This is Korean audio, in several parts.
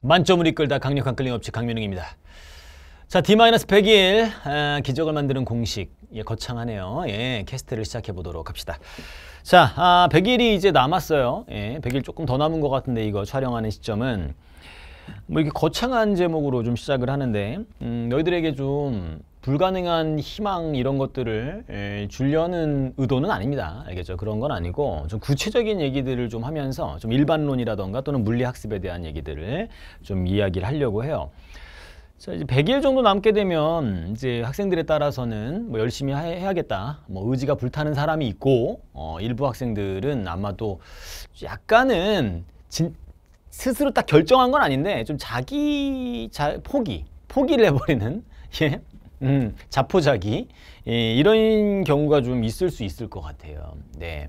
만점을 이끌다 강력한 끌림 업체 강민웅입니다. 자, d 1 0 0 아, 기적을 만드는 공식 예, 거창하네요. 예, 캐스트를 시작해 보도록 합시다. 자, 아, 100일이 이제 남았어요. 예, 100일 조금 더 남은 것 같은데 이거 촬영하는 시점은 뭐 이렇게 거창한 제목으로 좀 시작을 하는데 음, 너희들에게 좀 불가능한 희망 이런 것들을 에, 예, 주려는 의도는 아닙니다. 알겠죠? 그런 건 아니고 좀 구체적인 얘기들을 좀 하면서 좀 일반론이라던가 또는 물리학습에 대한 얘기들을 좀 이야기를 하려고 해요. 자, 이제 100일 정도 남게 되면 이제 학생들에 따라서는 뭐 열심히 해야겠다. 뭐 의지가 불타는 사람이 있고 어, 일부 학생들은 아마도 약간은 진, 스스로 딱 결정한 건 아닌데 좀 자기 자, 포기, 포기를 해버리는 예. 음, 자포자기 예, 이런 경우가 좀 있을 수 있을 것 같아요. 네,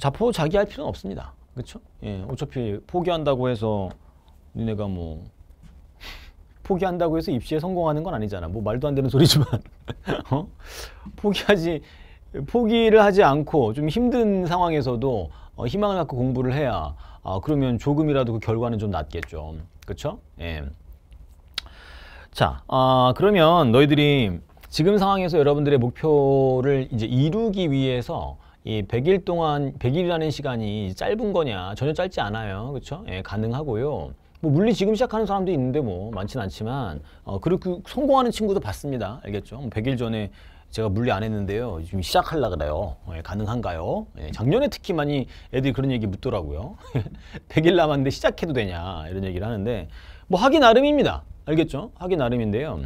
자포자기 할 필요는 없습니다. 그렇죠? 예, 어차피 포기한다고 해서 니네가 뭐 포기한다고 해서 입시에 성공하는 건 아니잖아. 뭐 말도 안 되는 소리지만 어? 포기하지 포기를 하지 않고 좀 힘든 상황에서도 어, 희망을 갖고 공부를 해야 아, 그러면 조금이라도 그 결과는 좀 낫겠죠. 그렇죠? 예. 자, 아, 그러면 너희들이 지금 상황에서 여러분들의 목표를 이제 이루기 위해서 이 100일 동안 100일이라는 시간이 짧은 거냐 전혀 짧지 않아요. 그렇죠? 예, 가능하고요. 뭐 물리 지금 시작하는 사람도 있는데 뭐 많진 않지만 어 그리고 그 성공하는 친구도 봤습니다. 알겠죠? 100일 뭐 전에 제가 물리 안 했는데요. 지금 시작하려 그래요. 예, 가능한가요? 예, 작년에 특히 많이 애들이 그런 얘기 묻더라고요. 100일 남았는데 시작해도 되냐 이런 얘기를 하는데 뭐 하기 나름입니다. 알겠죠? 하기 나름인데요.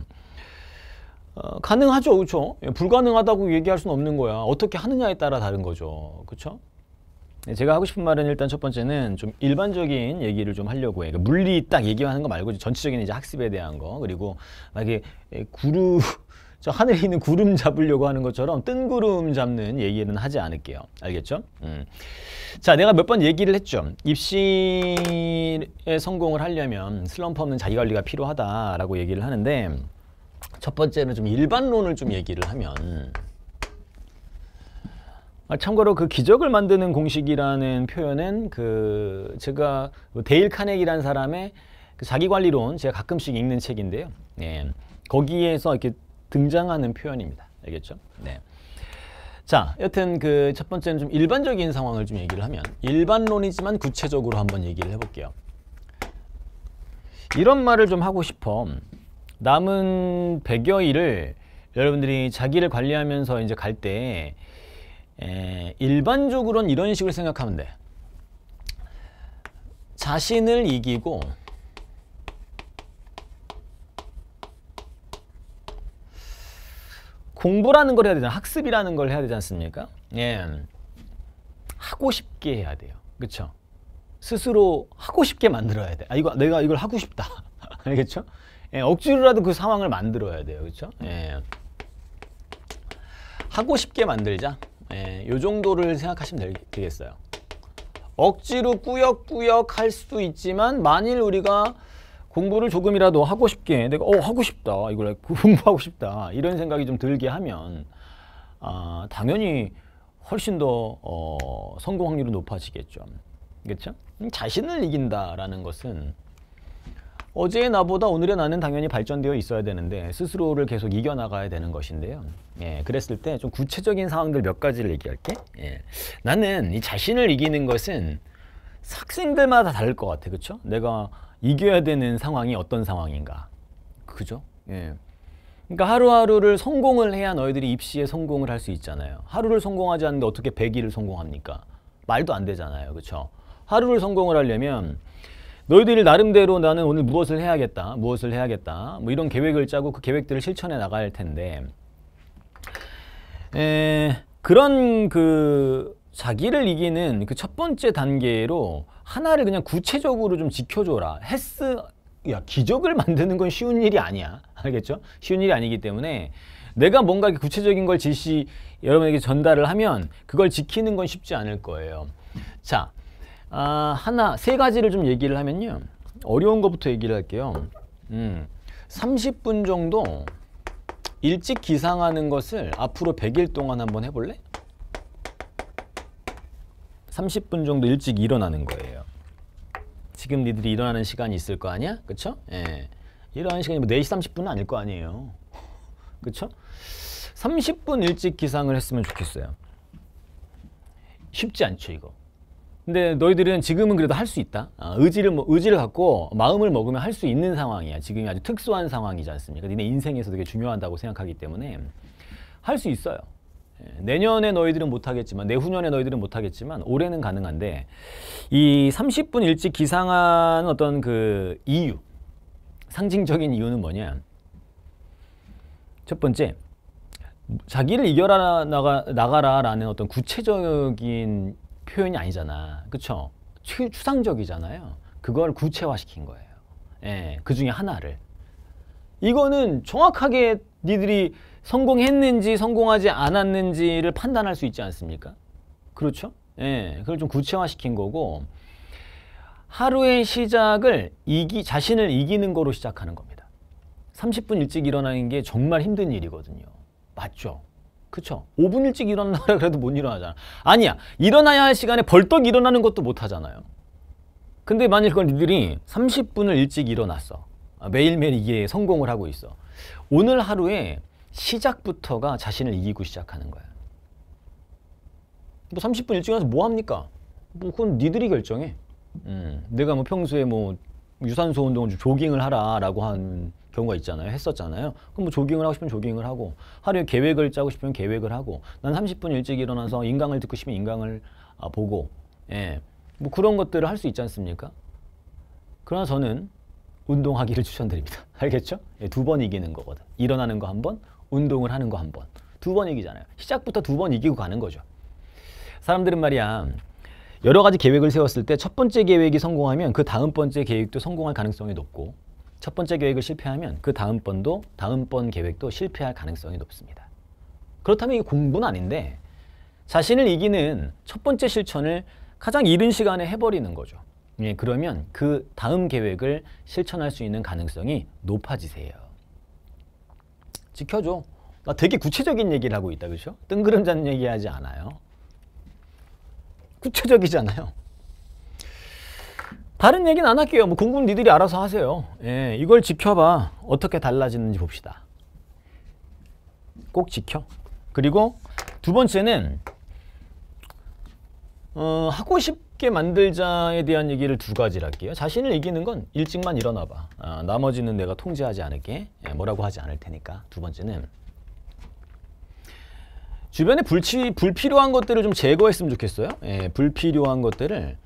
어, 가능하죠, 그렇죠? 예, 불가능하다고 얘기할 수는 없는 거야. 어떻게 하느냐에 따라 다른 거죠, 그렇죠? 예, 제가 하고 싶은 말은 일단 첫 번째는 좀 일반적인 얘기를 좀 하려고 해. 그러니까 물리 딱 얘기하는 거 말고 전체적인 이제 학습에 대한 거 그리고 만약에 예, 구루 저 하늘에 있는 구름 잡으려고 하는 것처럼 뜬구름 잡는 얘기는 하지 않을게요. 알겠죠? 음. 자, 내가 몇 번 얘기를 했죠. 입시에 성공을 하려면 슬럼프 없는 자기관리가 필요하다라고 얘기를 하는데 첫 번째는 좀 일반론을 좀 얘기를 하면 아, 참고로 그 기적을 만드는 공식이라는 표현은 그 제가 뭐 데일 카네기라는 사람의 그 자기관리론 제가 가끔씩 읽는 책인데요. 예. 거기에서 이렇게 등장하는 표현입니다. 알겠죠? 네. 자, 여튼 그 첫 번째는 좀 일반적인 상황을 좀 얘기를 하면 일반론이지만 구체적으로 한번 얘기를 해볼게요. 이런 말을 좀 하고 싶어. 남은 100여일을 여러분들이 자기를 관리하면서 이제 갈때 일반적으로는 이런 식으로 생각하면 돼. 자신을 이기고 공부라는 걸 해야 되잖아. 학습이라는 걸 해야 되지 않습니까? 예. 하고 싶게 해야 돼요. 그쵸 스스로 하고 싶게 만들어야 돼. 아, 이거 내가 이걸 하고 싶다. 알겠죠? 예, 억지로라도 그 상황을 만들어야 돼요. 그쵸 예. 하고 싶게 만들자. 예, 요 정도를 생각하시면 되겠어요. 억지로 꾸역꾸역 할 수도 있지만 만일 우리가 공부를 조금이라도 하고 싶게 내가 어 하고 싶다 이걸 공부하고 싶다 이런 생각이 좀 들게 하면 아 당연히 훨씬 더 어, 성공 확률이 높아지겠죠 그렇죠 자신을 이긴다라는 것은 어제의 나보다 오늘의 나는 당연히 발전되어 있어야 되는데 스스로를 계속 이겨나가야 되는 것인데요. 예, 그랬을 때 좀 구체적인 상황들 몇 가지를 얘기할게. 예, 나는 이 자신을 이기는 것은 학생들마다 다를 것 같아, 그렇죠? 내가 이겨야 되는 상황이 어떤 상황인가. 그죠? 예. 그러니까 하루하루를 성공을 해야 너희들이 입시에 성공을 할 수 있잖아요. 하루를 성공하지 않는데 어떻게 100일을 성공합니까? 말도 안 되잖아요. 그렇죠? 하루를 성공을 하려면 너희들이 나름대로 나는 오늘 무엇을 해야겠다, 무엇을 해야겠다 뭐 이런 계획을 짜고 그 계획들을 실천해 나갈 텐데 에, 그런 그 자기를 이기는 그 첫 번째 단계로 하나를 그냥 구체적으로 좀 지켜줘라. 헬스 야 기적을 만드는 건 쉬운 일이 아니야. 알겠죠? 쉬운 일이 아니기 때문에 내가 뭔가 구체적인 걸 지시 여러분에게 전달을 하면 그걸 지키는 건 쉽지 않을 거예요. 자, 아, 하나 세 가지를 좀 얘기를 하면요. 어려운 것부터 얘기를 할게요. 음, 30분 정도 일찍 기상하는 것을 앞으로 100일 동안 한번 해볼래? 30분 정도 일찍 일어나는 거예요. 지금 니들이 일어나는 시간이 있을 거 아니야? 그쵸? 예. 일어나는 시간이 뭐 4시 30분은 아닐 거 아니에요. 그쵸? 30분 일찍 기상을 했으면 좋겠어요. 쉽지 않죠, 이거. 근데 너희들은 지금은 그래도 할 수 있다. 아, 의지를, 뭐, 의지를 갖고 마음을 먹으면 할 수 있는 상황이야. 지금이 아주 특수한 상황이지 않습니까? 니네 인생에서 되게 중요하다고 생각하기 때문에 할 수 있어요. 예, 내년에 너희들은 못하겠지만 내후년에 너희들은 못하겠지만 올해는 가능한데 이 30분 일찍 기상한 어떤 그 이유 상징적인 이유는 뭐냐 첫 번째 자기를 이겨라 나가, 나가라라는 어떤 구체적인 표현이 아니잖아 그쵸 추상적이잖아요 그걸 구체화시킨 거예요 예, 그 중에 하나를 이거는 정확하게 니들이 성공했는지 성공하지 않았는지를 판단할 수 있지 않습니까? 그렇죠? 예, 그걸 좀 구체화시킨 거고 하루의 시작을 이기, 자신을 이기는 거로 시작하는 겁니다. 30분 일찍 일어나는 게 정말 힘든 일이거든요. 맞죠? 그쵸? 5분 일찍 일어나라 그래도 못 일어나잖아. 아니야. 일어나야 할 시간에 벌떡 일어나는 것도 못 하잖아요. 근데 만일 그걸 니들이 30분을 일찍 일어났어. 아, 매일매일 이게 성공을 하고 있어. 오늘 하루에 시작부터가 자신을 이기고 시작하는 거야. 뭐 30분 일찍 일서뭐 합니까? 뭐 그건 니들이 결정해. 음, 내가 뭐 평소에 뭐 유산소 운동을 조깅을 하라라고 한 경우가 있잖아요. 했었잖아요. 그럼 뭐 조깅을 하고 싶으면 조깅을 하고 하루에 계획을 짜고 싶으면 계획을 하고 난 30분 일찍 일어나서 인강을 듣고 싶으면 인강을 아, 보고 예. 뭐 그런 것들을 할 수 있지 않습니까? 그러나 저는 운동하기를 추천드립니다. 알겠죠? 예, 두 번 이기는 거거든. 일어나는 거 한 번, 운동을 하는 거 한 번. 두 번 이기잖아요. 시작부터 두 번 이기고 가는 거죠. 사람들은 말이야. 여러 가지 계획을 세웠을 때 첫 번째 계획이 성공하면 그 다음 번째 계획도 성공할 가능성이 높고 첫 번째 계획을 실패하면 그 다음 번도 다음 번 계획도 실패할 가능성이 높습니다. 그렇다면 이게 공부는 아닌데 자신을 이기는 첫 번째 실천을 가장 이른 시간에 해버리는 거죠. 예, 그러면 그 다음 계획을 실천할 수 있는 가능성이 높아지세요. 지켜줘. 나 되게 구체적인 얘기를 하고 있다. 그죠 뜬그름잔 얘기하지 않아요. 구체적이잖아요. 다른 얘기는 안 할게요. 뭐공부 니들이 알아서 하세요. 예, 이걸 지켜봐. 어떻게 달라지는지 봅시다. 꼭 지켜. 그리고 두 번째는 어, 하고 싶 쉽게 만들자에 대한 얘기를 두 가지를 할게요. 자신을 이기는 건 일찍만 일어나봐. 아, 나머지는 내가 통제하지 않을게. 예, 뭐라고 하지 않을 테니까. 두 번째는 주변에 불치, 불필요한 것들을 좀 제거했으면 좋겠어요. 예, 불필요한 것들을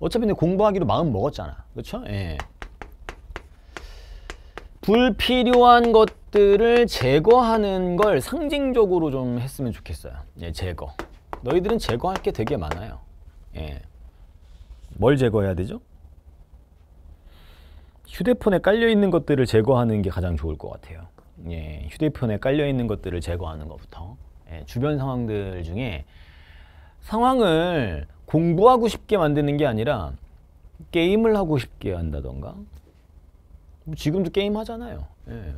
어차피 내 공부하기로 마음 먹었잖아. 그렇죠? 예. 불필요한 것들을 제거하는 걸 상징적으로 좀 했으면 좋겠어요. 예, 제거. 너희들은 제거할 게 되게 많아요. 예. 뭘 제거해야 되죠? 휴대폰에 깔려있는 것들을 제거하는 게 가장 좋을 것 같아요. 예, 휴대폰에 깔려있는 것들을 제거하는 것부터 예, 주변 상황들 중에 상황을 공부하고 싶게 만드는 게 아니라 게임을 하고 싶게 한다던가 뭐 지금도 게임 하잖아요. 예.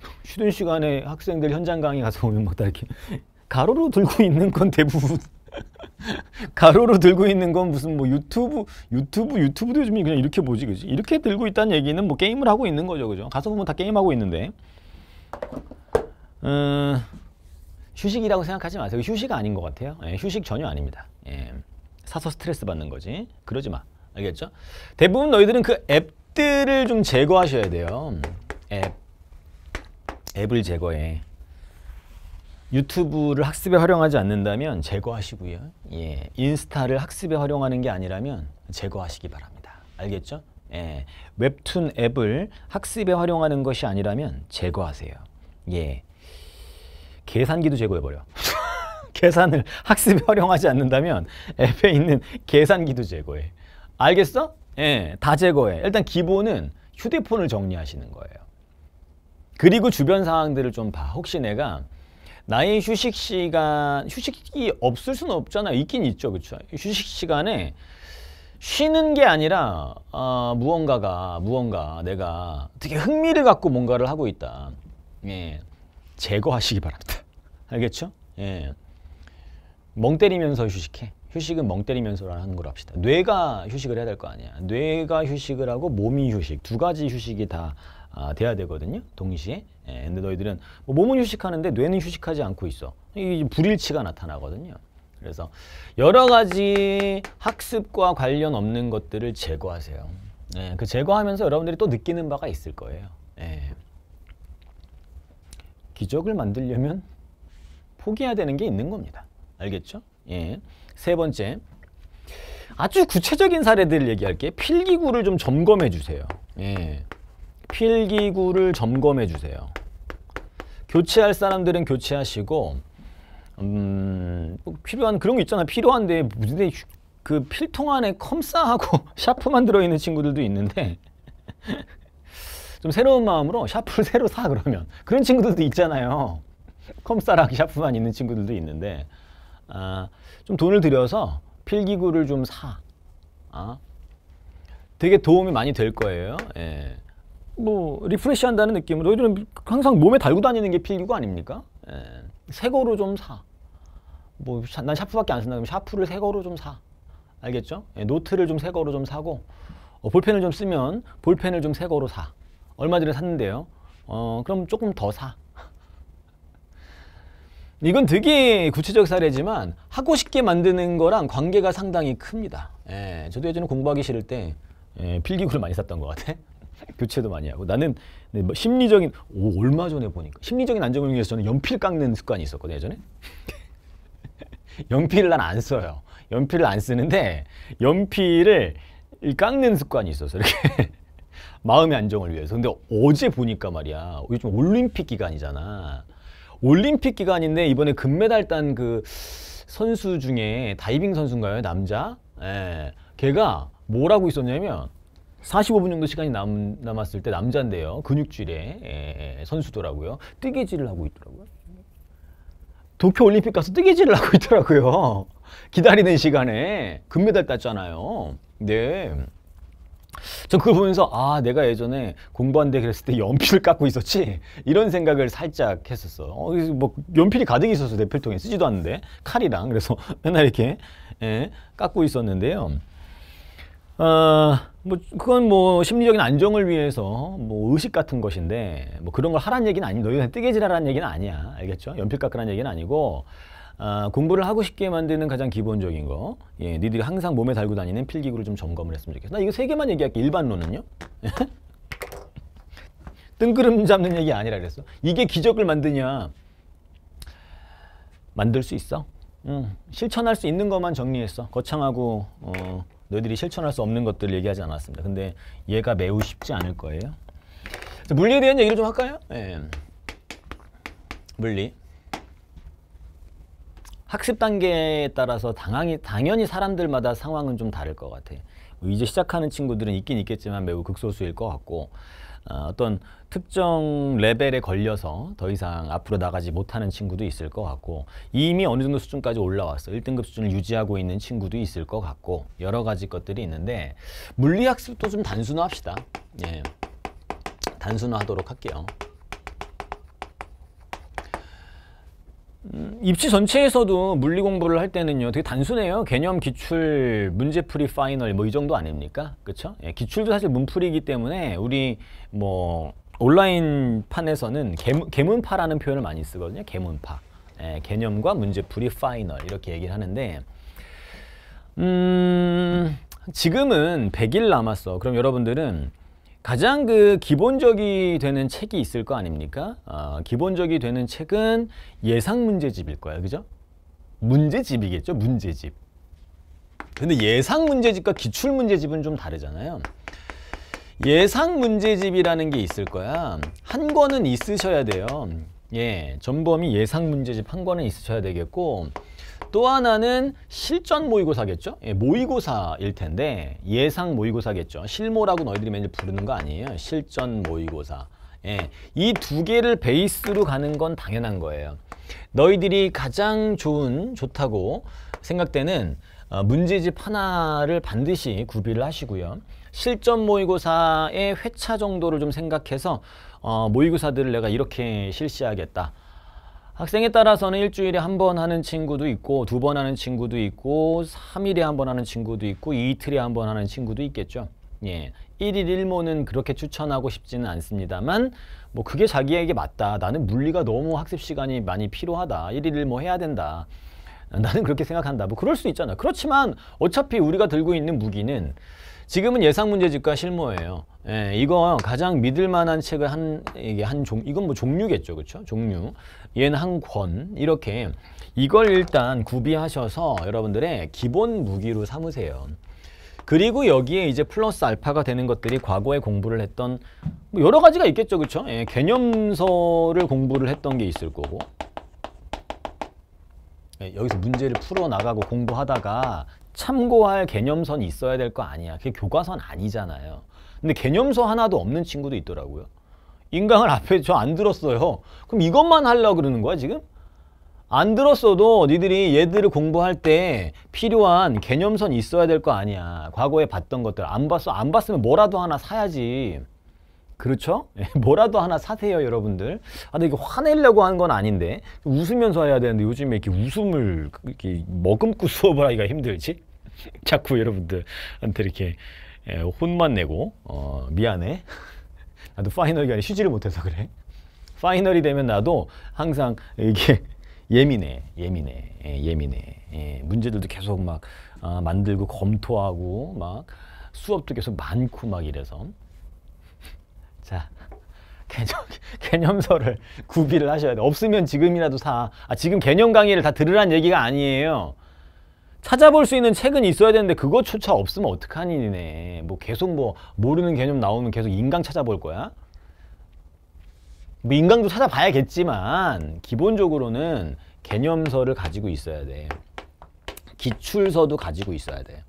쉬는 시간에 학생들 현장 강의 가서 보면 막다 뭐 이렇게 가로로 들고 있는 건 대부분 가로로 들고 있는 건 무슨 뭐 유튜브 유튜브 유튜브도 요즘에 그냥 이렇게 보지 그지 이렇게 들고 있다는 얘기는 뭐 게임을 하고 있는 거죠 그죠 가서 보면 다 게임하고 있는데 음, 휴식이라고 생각하지 마세요 휴식 아닌 것 같아요 예, 휴식 전혀 아닙니다 예, 사서 스트레스 받는 거지 그러지 마 알겠죠 대부분 너희들은 그 앱들을 좀 제거하셔야 돼요 앱 앱을 제거해 유튜브를 학습에 활용하지 않는다면 제거하시고요. 예, 인스타를 학습에 활용하는 게 아니라면 제거하시기 바랍니다. 알겠죠? 예, 웹툰 앱을 학습에 활용하는 것이 아니라면 제거하세요. 예, 계산기도 제거해버려. 계산을 학습에 활용하지 않는다면 앱에 있는 계산기도 제거해. 알겠어? 예, 다 제거해. 일단 기본은 휴대폰을 정리하시는 거예요. 그리고 주변 상황들을 좀 봐. 혹시 내가 나의 휴식 시간, 휴식이 없을 수는 없잖아요. 있긴 있죠, 그렇죠? 휴식 시간에 쉬는 게 아니라 어, 무언가가 무언가 내가 되게 흥미를 갖고 뭔가를 하고 있다. 예, 제거하시기 바랍니다. 알겠죠? 예, 멍 때리면서 휴식해. 휴식은 멍 때리면서 하는 걸 합시다. 뇌가 휴식을 해야 될 거 아니야. 뇌가 휴식을 하고 몸이 휴식. 두 가지 휴식이 다 아, 돼야 되거든요. 동시에. 예, 근데 너희들은 뭐 몸은 휴식하는데 뇌는 휴식하지 않고 있어. 이 불일치가 나타나거든요. 그래서 여러 가지 학습과 관련 없는 것들을 제거하세요. 예, 그 제거하면서 여러분들이 또 느끼는 바가 있을 거예요. 예. 기적을 만들려면 포기해야 되는 게 있는 겁니다. 알겠죠? 예. 세 번째. 아주 구체적인 사례들을 얘기할게. 필기구를 좀 점검해 주세요. 예. 필기구를 점검해 주세요. 교체할 사람들은 교체하시고 음, 필요한 그런 거 있잖아. 필요한데 무슨 그 필통 안에 컴싸하고 샤프만 들어있는 친구들도 있는데 좀 새로운 마음으로 샤프를 새로 사 그러면 그런 친구들도 있잖아요. 컴싸랑 샤프만 있는 친구들도 있는데 아, 좀 돈을 들여서 필기구를 좀 사. 아, 되게 도움이 많이 될 거예요. 예. 뭐 리프레시 한다는 느낌으로 요즘 항상 몸에 달고 다니는 게 필기구 아닙니까? 예. 새 거로 좀 사. 뭐 난 샤프밖에 안 쓴다 그러면 샤프를 새 거로 좀 사. 알겠죠? 예, 노트를 좀 새 거로 좀 사고 어, 볼펜을 좀 쓰면 볼펜을 좀 새 거로 사. 얼마 전에 샀는데요. 어, 그럼 조금 더 사. 이건 되게 구체적 사례지만 하고 싶게 만드는 거랑 관계가 상당히 큽니다. 예, 저도 예전에 공부하기 싫을 때 예, 필기구를 많이 샀던 것 같아. 교체도 많이 하고 나는 네, 뭐 심리적인 오, 얼마 전에 보니까 심리적인 안정을 위해서 저는 연필 깎는 습관이 있었거든요 예전에 연필을 난 안 써요 연필을 안 쓰는데 연필을 깎는 습관이 있어서 이렇게 마음의 안정을 위해서 근데 어제 보니까 말이야 요즘 올림픽 기간이잖아 올림픽 기간인데 이번에 금메달 딴 그 선수 중에 다이빙 선수인가요 남자 예 걔가 뭐라고 있었냐면 45분 정도 시간이 남, 남았을 때 남자인데요. 근육질의 예, 예, 선수더라고요. 뜨개질을 하고 있더라고요. 도쿄 올림픽 가서 뜨개질을 하고 있더라고요. 기다리는 시간에 금메달 땄잖아요. 네. 저 그걸 보면서 아 내가 예전에 공부한데 그랬을 때 연필을 깎고 있었지 이런 생각을 살짝 했었어 어, 그래서 뭐 연필이 가득 있어서 내 필통에 쓰지도 않는데 칼이랑 그래서 맨날 이렇게 예, 깎고 있었는데요 아, 뭐 그건 뭐 심리적인 안정을 위해서 뭐 의식 같은 것인데 뭐 그런 걸 하란 얘기는 아니 너희가 뜨개질하라는 얘기는 아니야 알겠죠 연필 깎으라는 얘기는 아니고 아, 공부를 하고 싶게 만드는 가장 기본적인 거 예, 니들이 항상 몸에 달고 다니는 필기구를 좀 점검을 했으면 좋겠어 나 이거 세 개만 얘기할게 일반론은요 뜬구름 잡는 얘기 아니라 그랬어 이게 기적을 만드냐 만들 수 있어 응. 실천할 수 있는 것만 정리했어 거창하고 어, 너희들이 실천할 수 없는 것들을 얘기하지 않았습니다. 근데 얘가 매우 쉽지 않을 거예요. 자, 물리에 대한 얘기를 좀 할까요? 예. 물리. 학습 단계에 따라서 당황이, 당연히 사람들마다 상황은 좀 다를 것 같아. 이제 시작하는 친구들은 있긴 있겠지만 매우 극소수일 것 같고 아, 어떤 특정 레벨에 걸려서 더 이상 앞으로 나가지 못하는 친구도 있을 것 같고 이미 어느 정도 수준까지 올라왔어 1등급 수준을 유지하고 있는 친구도 있을 것 같고 여러 가지 것들이 있는데 물리학습도 좀 단순화합시다 예, 단순화하도록 할게요 입시 전체에서도 물리 공부를 할 때는요 되게 단순해요 개념 기출 문제풀이 파이널 뭐 이 정도 아닙니까 그쵸 예, 기출도 사실 문풀이기 때문에 우리 뭐 온라인 판에서는 개문, 파라는 표현을 많이 쓰거든요 개문파 예, 개념과 문제풀이 파이널 이렇게 얘기를 하는데 음 지금은 100일 남았어 그럼 여러분들은 가장 그 기본적이 되는 책이 있을 거 아닙니까? 어, 기본적이 되는 책은 예상 문제집일 거야, 그죠? 문제집이겠죠, 문제집. 근데 예상 문제집과 기출 문제집은 좀 다르잖아요. 예상 문제집이라는 게 있을 거야. 한 권은 있으셔야 돼요. 예, 전범이 예상 문제집 한 권은 있으셔야 되겠고 또 하나는 실전 모의고사겠죠? 예, 모의고사일 텐데 예상 모의고사겠죠. 실모라고 너희들이 맨날 부르는 거 아니에요. 실전 모의고사. 예, 이 두 개를 베이스로 가는 건 당연한 거예요. 너희들이 가장 좋은, 좋다고 생각되는 어, 문제집 하나를 반드시 구비를 하시고요. 실전 모의고사의 회차 정도를 좀 생각해서 어, 모의고사들을 내가 이렇게 실시하겠다. 학생에 따라서는 일주일에 한 번 하는 친구도 있고 두 번 하는 친구도 있고 삼일에 한 번 하는 친구도 있고 이틀에 한 번 하는 친구도 있겠죠. 예, 1일 1모는 그렇게 추천하고 싶지는 않습니다만 뭐 그게 자기에게 맞다. 나는 물리가 너무 학습 시간이 많이 필요하다. 1일 1모 뭐 해야 된다. 나는 그렇게 생각한다. 뭐 그럴 수 있잖아. 그렇지만 어차피 우리가 들고 있는 무기는 지금은 예상 문제집과 실무예요. 예, 이건 가장 믿을 만한 책을 한 이게 한 종 이건 뭐 종류겠죠. 그렇죠? 종류. 얘는 한 권. 이렇게 이걸 일단 구비하셔서 여러분들의 기본 무기로 삼으세요. 그리고 여기에 이제 플러스 알파가 되는 것들이 과거에 공부를 했던 뭐 여러 가지가 있겠죠. 그렇죠? 예, 개념서를 공부를 했던 게 있을 거고. 예, 여기서 문제를 풀어나가고 공부하다가 참고할 개념선이 있어야 될 거 아니야. 그게 교과선 아니잖아요. 근데 개념서 하나도 없는 친구도 있더라고요. 인강을 앞에 저 안 들었어요. 그럼 이것만 하려고 그러는 거야 지금? 안 들었어도 니들이 얘들을 공부할 때 필요한 개념선 있어야 될 거 아니야. 과거에 봤던 것들 안 봤어. 안 봤으면 뭐라도 하나 사야지. 그렇죠? 예, 뭐라도 하나 사세요, 여러분들. 아, 근데 이게 화내려고 한 건 아닌데 웃으면서 해야 되는데 요즘에 이렇게 웃음을 이렇게 머금고 수업을 하기가 힘들지? 자꾸 여러분들한테 이렇게 예, 혼만 내고 어, 미안해. 나도 파이널 기간에 쉬지를 못해서 그래. 파이널이 되면 나도 항상 이게 예민해, 예민해, 예, 예민해. 예, 문제들도 계속 막 아, 만들고 검토하고 막 수업도 계속 많고 막 이래서 개념, 개념서를 구비를 하셔야 돼요. 없으면 지금이라도 사. 아, 지금 개념 강의를 다 들으란 얘기가 아니에요. 찾아볼 수 있는 책은 있어야 되는데 그것조차 없으면 어떡하니 뭐 계속 뭐 모르는 개념 나오면 계속 인강 찾아볼 거야? 뭐 인강도 찾아봐야겠지만 기본적으로는 개념서를 가지고 있어야 돼. 기출서도 가지고 있어야 돼.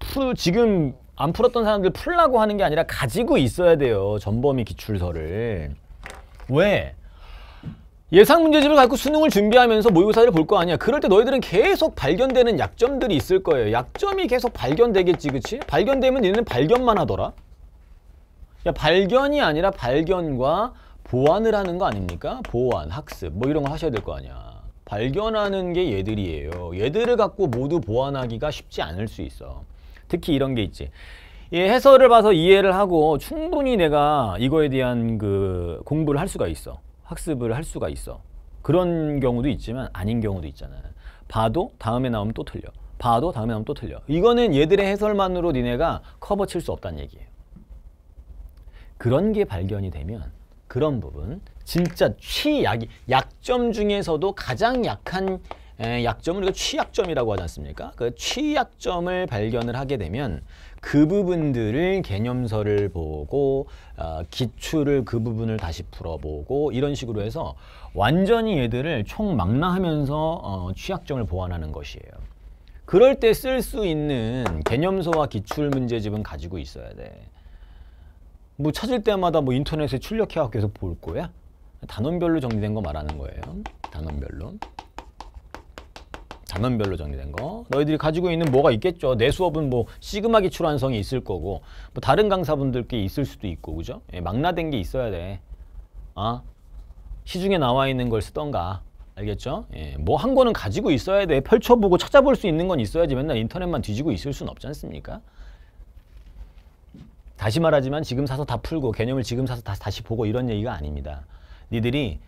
풀 지금 안 풀었던 사람들 풀라고 하는 게 아니라 가지고 있어야 돼요. 전범위 기출서를. 왜? 예상 문제집을 갖고 수능을 준비하면서 모의고사를 볼 거 아니야. 그럴 때 너희들은 계속 발견되는 약점들이 있을 거예요. 약점이 계속 발견되겠지, 그치? 발견되면 얘는 발견만 하더라. 야, 발견이 아니라 발견과 보완을 하는 거 아닙니까? 보완, 학습 뭐 이런 거 하셔야 될 거 아니야. 발견하는 게 얘들이에요. 얘들을 갖고 모두 보완하기가 쉽지 않을 수 있어. 특히 이런 게 있지. 이 해설을 봐서 이해를 하고 충분히 내가 이거에 대한 그 공부를 할 수가 있어. 학습을 할 수가 있어. 그런 경우도 있지만 아닌 경우도 있잖아. 봐도 다음에 나오면 또 틀려. 봐도 다음에 나오면 또 틀려. 이거는 얘들의 해설만으로 니네가 커버 칠 수 없다는 얘기예요. 그런 게 발견이 되면 그런 부분 진짜 취약이 약점 중에서도 가장 약한 약점을 우리가 취약점이라고 하지 않습니까? 그 취약점을 발견을 하게 되면 그 부분들을 개념서를 보고 어, 기출을 그 부분을 다시 풀어보고 이런 식으로 해서 완전히 얘들을 총망라하면서 어, 취약점을 보완하는 것이에요. 그럴 때 쓸 수 있는 개념서와 기출 문제집은 가지고 있어야 돼. 뭐 찾을 때마다 뭐 인터넷에 출력해갖 계속 볼 거야? 단원별로 정리된 거 말하는 거예요. 단원별로. 단원별로 정리된 거 너희들이 가지고 있는 뭐가 있겠죠 내 수업은 뭐 시그마 기출 완성이 있을 거고 뭐 다른 강사분들께 있을 수도 있고 그죠 예, 망라된 게 있어야 돼 아? 시중에 나와 있는 걸 쓰던가 알겠죠? 예, 뭐한 거는 가지고 있어야 돼 펼쳐보고 찾아볼 수 있는 건 있어야지 맨날 인터넷만 뒤지고 있을 순 없지 않습니까? 다시 말하지만 지금 사서 다 풀고 개념을 지금 사서 다, 다시 보고 이런 얘기가 아닙니다 니들이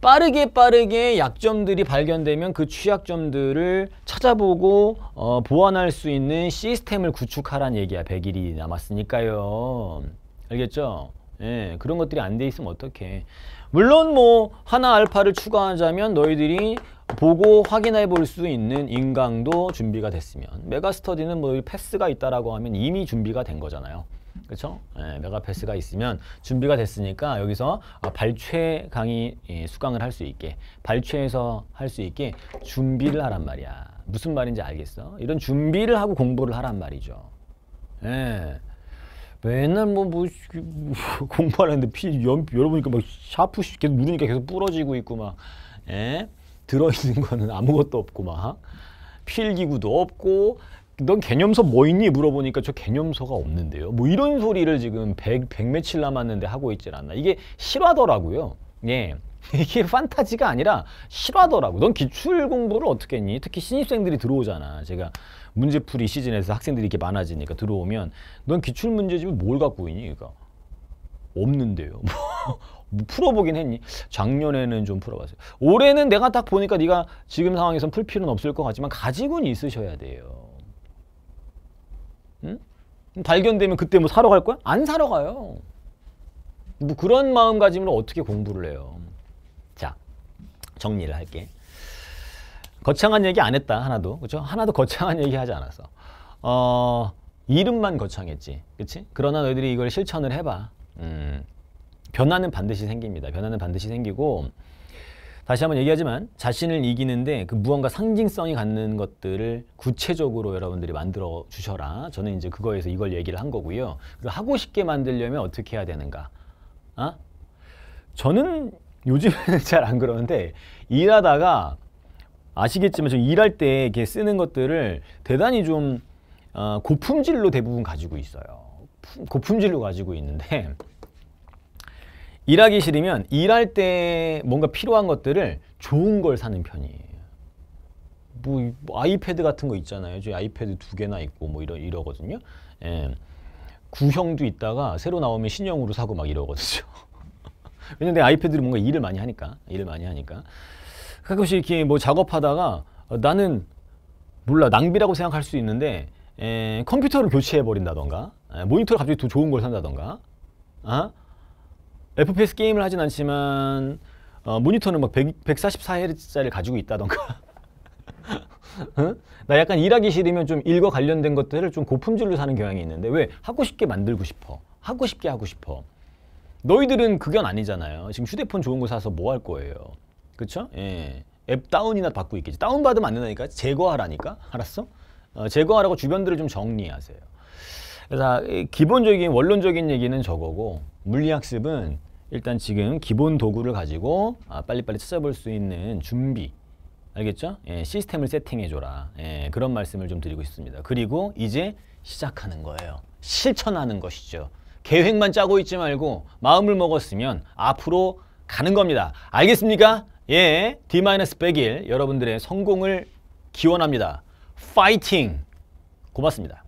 빠르게 빠르게 약점들이 발견되면 그 취약점들을 찾아보고 어, 보완할 수 있는 시스템을 구축하라는 얘기야. 100일이 남았으니까요. 알겠죠? 예, 그런 것들이 안 돼 있으면 어떡해. 물론 뭐 하나 알파를 추가하자면 너희들이 보고 확인해 볼 수 있는 인강도 준비가 됐으면 메가스터디는 뭐 패스가 있다라고 하면 이미 준비가 된 거잖아요. 그렇죠? 예, 메가패스가 있으면 준비가 됐으니까 여기서 아, 발췌 강의 예, 수강을 할 수 있게 발췌해서 할 수 있게 준비를 하란 말이야. 무슨 말인지 알겠어? 이런 준비를 하고 공부를 하란 말이죠. 예. 맨날 뭐, 뭐, 공부하는데 피 연, 열어보니까 막 샤프 계속 누르니까 계속 부러지고 있고 막 예? 들어있는 거는 아무것도 없고 막 필기구도 없고 넌 개념서 뭐 있니? 물어보니까 저 개념서가 없는데요. 뭐 이런 소리를 지금 백, 백며칠 남았는데 하고 있질 않나. 이게 실화더라고요. 예. 이게 판타지가 아니라 실화더라고. 넌 기출 공부를 어떻게 했니? 특히 신입생들이 들어오잖아. 제가 문제풀이 시즌에서 학생들이 이렇게 많아지니까 들어오면 넌 기출 문제집을 뭘 갖고 있니? 그러 그러니까 없는데요. 뭐 풀어보긴 했니? 작년에는 좀 풀어봤어요. 올해는 내가 딱 보니까 네가 지금 상황에선 풀 필요는 없을 것 같지만 가지고는 있으셔야 돼요. 응? 발견되면 그때 뭐 사러 갈 거야? 안 사러 가요. 뭐 그런 마음가짐으로 어떻게 공부를 해요. 자, 정리를 할게. 거창한 얘기 안 했다, 하나도. 그렇죠? 하나도 거창한 얘기 하지 않았어. 어, 이름만 거창했지. 그렇지? 그러나 너희들이 이걸 실천을 해봐. 음, 변화는 반드시 생깁니다. 변화는 반드시 생기고 다시 한번 얘기하지만 자신을 이기는데 그 무언가 상징성이 갖는 것들을 구체적으로 여러분들이 만들어 주셔라. 저는 이제 그거에서 이걸 얘기를 한 거고요. 그리고 하고 싶게 만들려면 어떻게 해야 되는가? 아? 저는 요즘에는 잘 안 그러는데 일하다가 아시겠지만 저 일할 때 이렇게 쓰는 것들을 대단히 좀 어, 고품질로 대부분 가지고 있어요. 고품질로 가지고 있는데 일하기 싫으면 일할 때 뭔가 필요한 것들을 좋은 걸 사는 편이에요. 뭐, 뭐 아이패드 같은 거 있잖아요. 저 아이패드 두 개나 있고 뭐 이러, 이러거든요. 예. 구형도 있다가 새로 나오면 신형으로 사고 막 이러거든요. 왜냐면 내 아이패드로 뭔가 일을 많이 하니까. 일을 많이 하니까. 가끔씩 이렇게 뭐 작업하다가 어, 나는 몰라 낭비라고 생각할 수 있는데 에, 예, 컴퓨터를 교체해버린다던가 예, 모니터를 갑자기 더 좋은 걸 산다던가 어? FPS 게임을 하진 않지만 어, 모니터는 막 100, 144Hz짜리를 가지고 있다던가 어? 나 약간 일하기 싫으면 좀 일과 관련된 것들을 좀 고품질로 사는 경향이 있는데 왜? 하고 싶게 만들고 싶어 하고 싶게 하고 싶어 너희들은 그건 아니잖아요 지금 휴대폰 좋은 거 사서 뭐 할 거예요 그쵸? 예. 앱 다운이나 받고 있겠지 다운받으면 안 된다니까 제거하라니까 알았어? 어, 제거하라고 주변들을 좀 정리하세요 그래서 기본적인 원론적인 얘기는 저거고 물리학습은 일단 지금 기본 도구를 가지고 아, 빨리빨리 찾아볼 수 있는 준비 알겠죠? 예, 시스템을 세팅해줘라 예, 그런 말씀을 좀 드리고 싶습니다 그리고 이제 시작하는 거예요 실천하는 것이죠 계획만 짜고 있지 말고 마음을 먹었으면 앞으로 가는 겁니다 알겠습니까? 예, d 1 0 0 여러분들의 성공을 기원합니다 파이팅! 고맙습니다